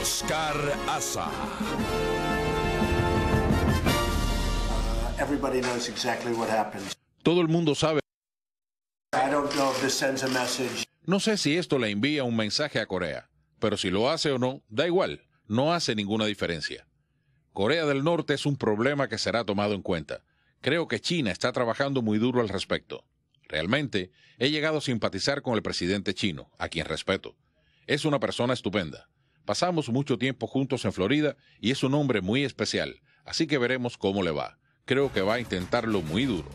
Oscar Asa. Todo el mundo sabe. No sé si esto le envía un mensaje a Corea, pero si lo hace o no, da igual, no hace ninguna diferencia. Corea del Norte es un problema que será tomado en cuenta. Creo que China está trabajando muy duro al respecto. Realmente, he llegado a simpatizar con el presidente chino, a quien respeto. Es una persona estupenda. Pasamos mucho tiempo juntos en Florida y es un hombre muy especial, así que veremos cómo le va. Creo que va a intentarlo muy duro.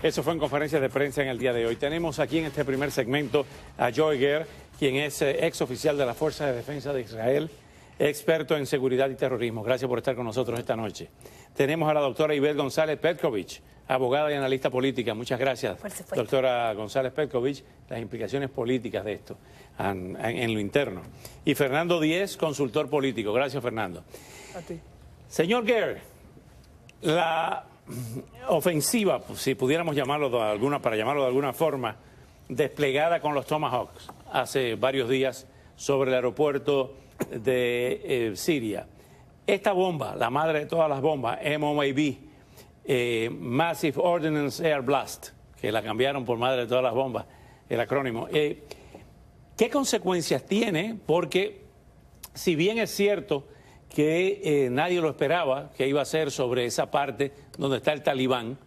Eso fue en conferencia de prensa en el día de hoy. Tenemos aquí en este primer segmento a Joy Ger, quien es eh, ex oficial de la Fuerza de Defensa de Israel, experto en seguridad y terrorismo. Gracias por estar con nosotros esta noche. Tenemos a la doctora Ibel González Petkovich, abogada y analista política. Muchas gracias, doctora González Petkovich, las implicaciones políticas de esto en, lo interno. Y Fernando Díez, consultor político. Gracias, Fernando. Señor Guerrero, la ofensiva, si pudiéramos llamarlo de alguna, para llamarlo de alguna forma, desplegada con los Tomahawks hace varios días sobre el aeropuerto de eh, Siria. Esta bomba, la madre de todas las bombas, ...MOMAB... Eh, Massive Ordnance Air Blast, que la cambiaron por madre de todas las bombas, el acrónimo. Eh, ¿Qué consecuencias tiene? Porque si bien es cierto que eh, nadie lo esperaba, que iba a ser sobre esa parte donde está el talibán,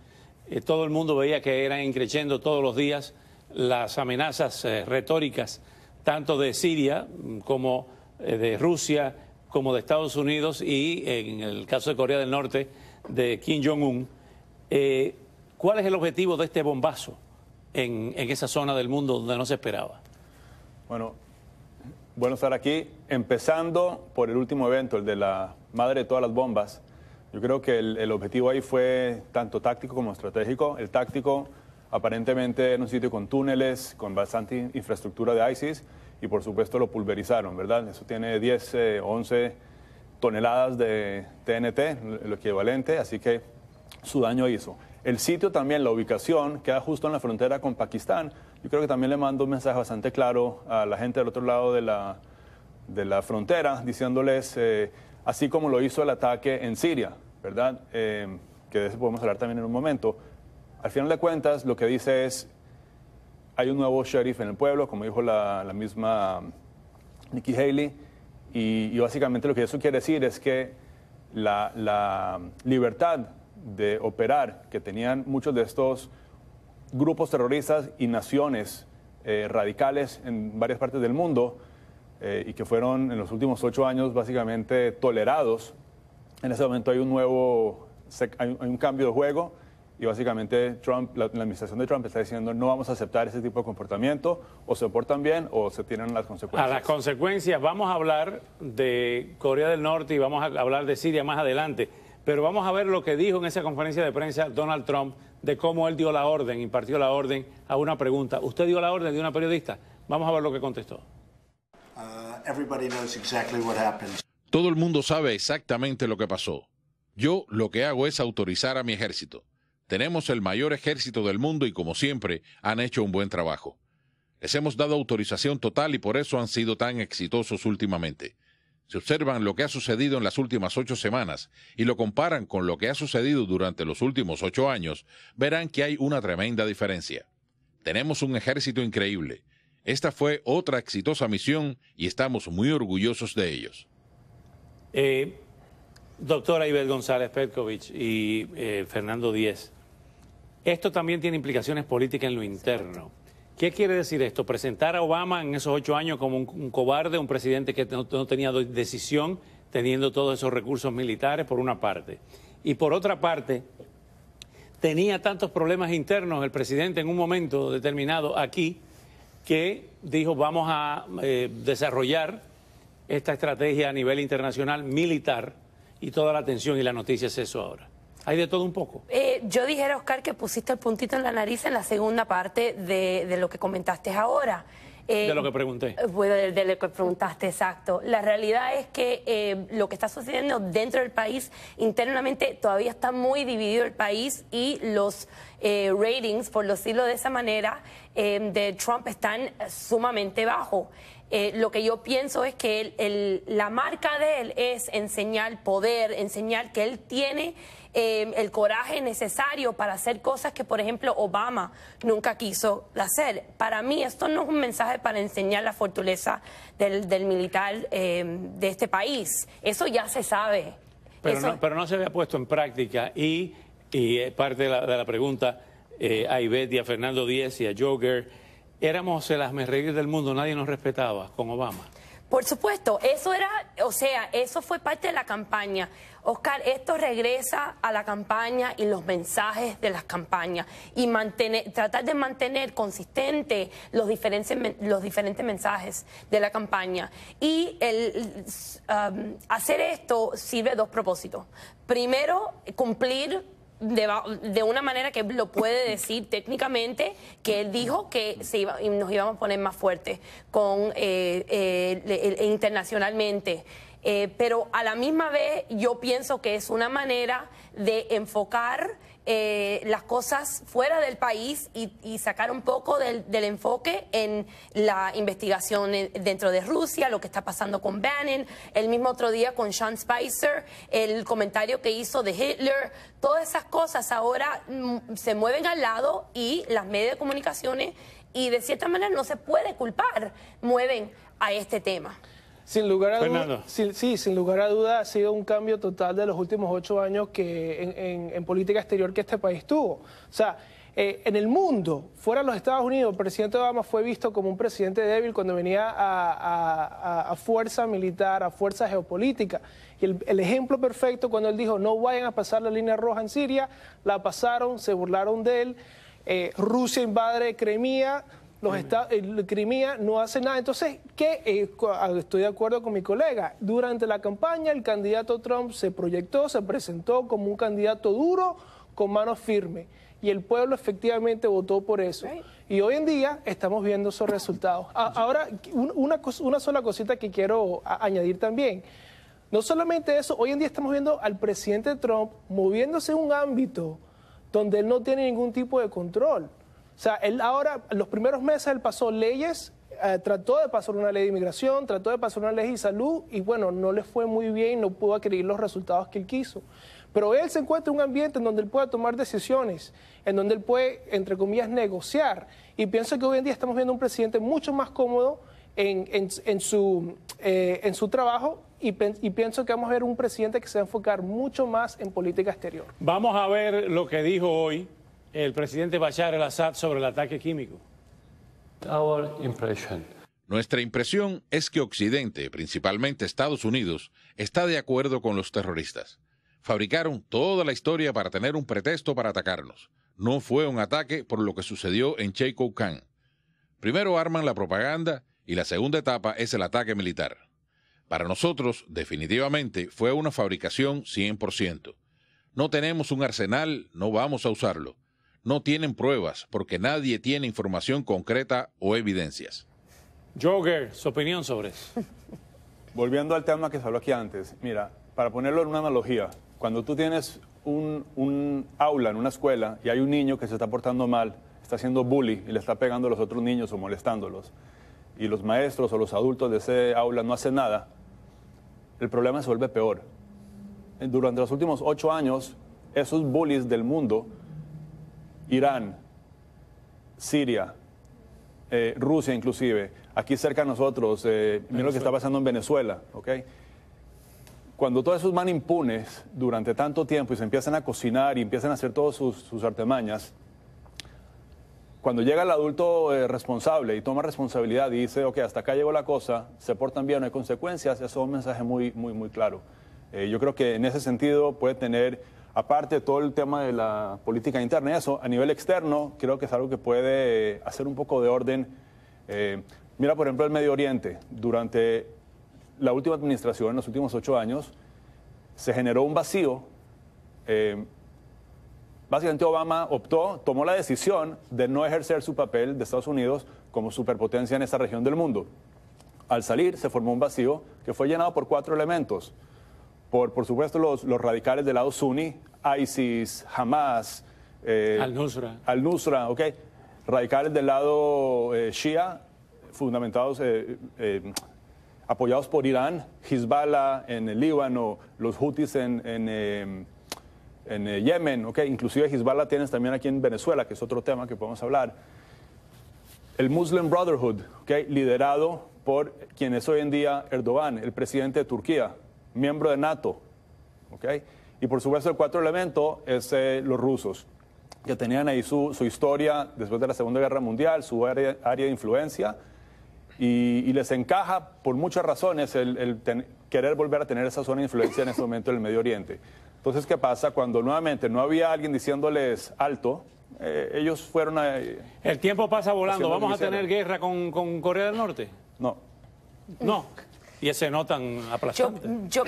todo el mundo veía que eran increciendo todos los días las amenazas retóricas, tanto de Siria mm, como de Rusia, como de Estados Unidos y en el caso de Corea del Norte, de Kim Jong-un, eh, ¿cuál es el objetivo de este bombazo en, esa zona del mundo donde no se esperaba? Bueno, bueno estar aquí, empezando por el último evento, el de la madre de todas las bombas. Yo creo que el, objetivo ahí fue tanto táctico como estratégico. El táctico aparentemente en un sitio con túneles, con bastante infraestructura de ISIS y por supuesto lo pulverizaron, ¿verdad? Eso tiene 10, 11 eh, toneladas de TNT, lo equivalente, así que su daño hizo. El sitio también, la ubicación, queda justo en la frontera con Pakistán. Yo creo que también le mando un mensaje bastante claro a la gente del otro lado de la, frontera, diciéndoles, eh, así como lo hizo el ataque en Siria, ¿verdad? Eh, que de eso podemos hablar también en un momento. Al final de cuentas, lo que dice es, hay un nuevo sheriff en el pueblo, como dijo la, la misma Nikki Haley, y, básicamente lo que eso quiere decir es que la, libertad de operar que tenían muchos de estos grupos terroristas y naciones eh, radicales en varias partes del mundo eh, y que fueron en los últimos ocho años básicamente tolerados. En ese momento hay un nuevo, hay un cambio de juego y básicamente Trump, la, administración de Trump está diciendo no vamos a aceptar ese tipo de comportamiento, o se portan bien o se tienen las consecuencias. A las consecuencias, vamos a hablar de Corea del Norte y vamos a hablar de Siria más adelante, pero vamos a ver lo que dijo en esa conferencia de prensa Donald Trump de cómo él dio la orden, impartió la orden a una pregunta. Usted dio la orden de una periodista, vamos a ver lo que contestó. Uh, Todo el mundo sabe exactamente lo que pasó. Yo lo que hago es autorizar a mi ejército. Tenemos el mayor ejército del mundo y como siempre han hecho un buen trabajo. Les hemos dado autorización total y por eso han sido tan exitosos últimamente. Si observan lo que ha sucedido en las últimas ocho semanas y lo comparan con lo que ha sucedido durante los últimos ocho años, verán que hay una tremenda diferencia. Tenemos un ejército increíble. Esta fue otra exitosa misión y estamos muy orgullosos de ellos. Eh, doctora Ibel González Petkovich y eh, Fernando Díez, esto también tiene implicaciones políticas en lo interno. ¿Qué quiere decir esto? Presentar a Obama en esos ocho años como un, cobarde, un presidente que no, tenía decisión, teniendo todos esos recursos militares, por una parte. Y por otra parte, tenía tantos problemas internos el presidente en un momento determinado aquí, que dijo vamos a eh, desarrollar esta estrategia a nivel internacional militar y toda la atención y la noticia es eso ahora. Hay de todo un poco. Eh, yo dijera, Oscar, que pusiste el puntito en la nariz en la segunda parte de, lo que comentaste ahora. Eh, de lo que pregunté. Eh, de, de, lo que preguntaste, exacto. La realidad es que eh, lo que está sucediendo dentro del país, internamente, todavía está muy dividido el país y los ratings, por decirlo de esa manera, de Trump están sumamente bajos. Eh, lo que yo pienso es que la marca de él es enseñar poder, enseñar que él tiene em, el coraje necesario para hacer cosas que, por ejemplo, Obama nunca quiso hacer. Para mí, esto no es un mensaje para enseñar la fortaleza del, militar em, de este país. Eso ya se sabe. Pero, no, pero no se había puesto en práctica y, y eh, parte de la, pregunta eh, a y a Fernando Díez y a Joker éramos el asmerreír del mundo, nadie nos respetaba con Obama. Por supuesto, eso era, o sea, eso fue parte de la campaña. Oscar, esto regresa a la campaña y los mensajes de las campañas y tratar de mantener consistente los diferentes, los diferentes mensajes de la campaña. Y el, um, hacer esto sirve dos propósitos. Primero, cumplir de, una manera que lo puede decir técnicamente, que él dijo que se iba, nos íbamos a poner más fuertes con, eh, eh, internacionalmente. Eh, pero a la misma vez yo pienso que es una manera de enfocar eh, las cosas fuera del país y, sacar un poco del, del, enfoque en la investigación dentro de Rusia, lo que está pasando con Bannon, el mismo otro día con Sean Spicer, el comentario que hizo de Hitler, todas esas cosas ahora mm, se mueven al lado y las medios de comunicaciones y de cierta manera no se puede culpar, mueven a este tema. Sin lugar a dudas sí, sin lugar a duda ha sido un cambio total de los últimos ocho años que en, política exterior que este país tuvo. O sea, eh, en el mundo, fuera de los Estados Unidos, el presidente Obama fue visto como un presidente débil cuando venía a, fuerza militar, a fuerza geopolítica. Y el, ejemplo perfecto cuando él dijo, no vayan a pasar la línea roja en Siria, la pasaron, se burlaron de él, eh, Rusia invade Crimea, los estados, el Crimea no hace nada. Entonces, ¿qué? Eh, ah, estoy de acuerdo con mi colega. Durante la campaña, el candidato Trump se proyectó, se presentó como un candidato duro, con manos firmes. Y el pueblo efectivamente votó por eso. Y hoy en día estamos viendo esos resultados. Ah, ahora, una, una sola cosita que quiero añadir también. No solamente eso, hoy en día estamos viendo al presidente Trump moviéndose en un ámbito donde él no tiene ningún tipo de control. O sea, él ahora, los primeros meses, él pasó leyes, eh, trató de pasar una ley de inmigración, trató de pasar una ley de salud y bueno, no le fue muy bien, no pudo adquirir los resultados que él quiso. Pero él se encuentra en un ambiente en donde él pueda tomar decisiones, en donde él puede, entre comillas, negociar. Y pienso que hoy en día estamos viendo un presidente mucho más cómodo en, en, su, eh, en su trabajo y, y, pienso que vamos a ver un presidente que se va a enfocar mucho más en política exterior. Vamos a ver lo que dijo hoy el presidente Bashar al-Assad sobre el ataque químico? Our Nuestra impresión es que Occidente, principalmente Estados Unidos, está de acuerdo con los terroristas. Fabricaron toda la historia para tener un pretexto para atacarnos. No fue un ataque por lo que sucedió en Khan. Primero arman la propaganda y la segunda etapa es el ataque militar. Para nosotros, definitivamente, fue una fabricación 100%. No tenemos un arsenal, no vamos a usarlo no tienen pruebas porque nadie tiene información concreta o evidencias. Joger, su opinión sobre eso. Volviendo al tema que se habló aquí antes, mira, para ponerlo en una analogía, cuando tú tienes un, aula en una escuela y hay un niño que se está portando mal, está haciendo bullying y le está pegando a los otros niños o molestándolos, y los maestros o los adultos de ese aula no hacen nada, el problema se vuelve peor. Durante los últimos ocho años, esos bullies del mundo Irán, Siria, eh, Rusia inclusive, aquí cerca de nosotros, eh, mira lo que está pasando en Venezuela, ¿ok? Cuando todos esos van impunes durante tanto tiempo y se empiezan a cocinar y empiezan a hacer todas sus, artemañas, cuando llega el adulto eh, responsable y toma responsabilidad y dice, ok, hasta acá llegó la cosa, se portan bien, no hay consecuencias, eso es un mensaje muy, muy, muy claro. yo creo que en ese sentido puede tener aparte de todo el tema de la política interna y eso, a nivel externo creo que es algo que puede hacer un poco de orden. Eh, mira, por ejemplo, el Medio Oriente. Durante la última administración, en los últimos ocho años, se generó un vacío. Eh, básicamente Obama optó, tomó la decisión de no ejercer su papel de Estados Unidos como superpotencia en esa región del mundo. Al salir se formó un vacío que fue llenado por cuatro elementos por, supuesto, los, radicales del lado suní, ISIS, Hamas. Eh, Al-Nusra. Al-Nusra, ok. Radicales del lado eh, Shia, fundamentados, eh, apoyados por Irán, Hezbollah en el Líbano, los Houthis en, Yemen, okay. inclusive Hezbollah tienes también aquí en Venezuela, que es otro tema que podemos hablar. El Muslim Brotherhood, okay, liderado por quien es hoy en día Erdogan, el presidente de Turquía miembro de NATO. ¿okay? Y por supuesto el cuarto elemento es eh, los rusos, que tenían ahí su, historia después de la Segunda Guerra Mundial, su área, de influencia, y, les encaja por muchas razones el, querer volver a tener esa zona de influencia en ese momento en el Medio Oriente. Entonces, ¿qué pasa? Cuando nuevamente no había alguien diciéndoles alto, eh, ellos fueron a... Eh, el tiempo pasa volando. ¿Vamos a tener guerra con, con Corea del Norte? No. No y ese no tan aplastante.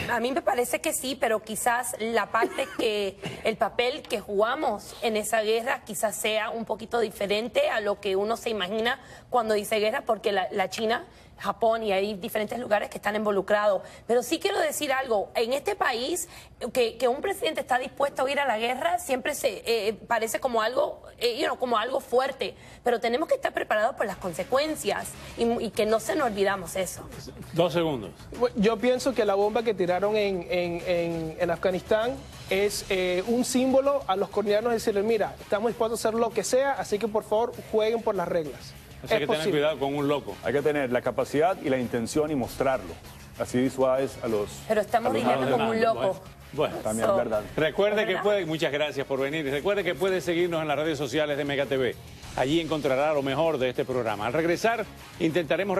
a mí me parece que sí, pero quizás la parte que, el papel que jugamos en esa guerra quizás sea un poquito diferente a lo que uno se imagina cuando dice guerra, porque la China Japón y hay diferentes lugares que están involucrados. Pero sí quiero decir algo, en este país que, un presidente está dispuesto a ir a la guerra siempre se eh, eh, parece como algo, eh, como algo fuerte, pero tenemos que estar preparados por las consecuencias y, que no se nos olvidamos eso. Dos segundos. Yo pienso que la bomba que tiraron en, Afganistán es un símbolo a los coreanos de decirles, mira, estamos dispuestos a hacer lo que sea, así que por favor jueguen por las reglas hay que tener cuidado con un loco. Hay que tener la capacidad y la intención y mostrarlo. Así disuades a los. Pero estamos diciendo como un loco. Bueno, también verdad. Recuerde que puede, muchas gracias por venir. Recuerde que puede seguirnos en las redes sociales de Mega TV. Allí encontrará lo mejor de este programa. Al regresar, intentaremos.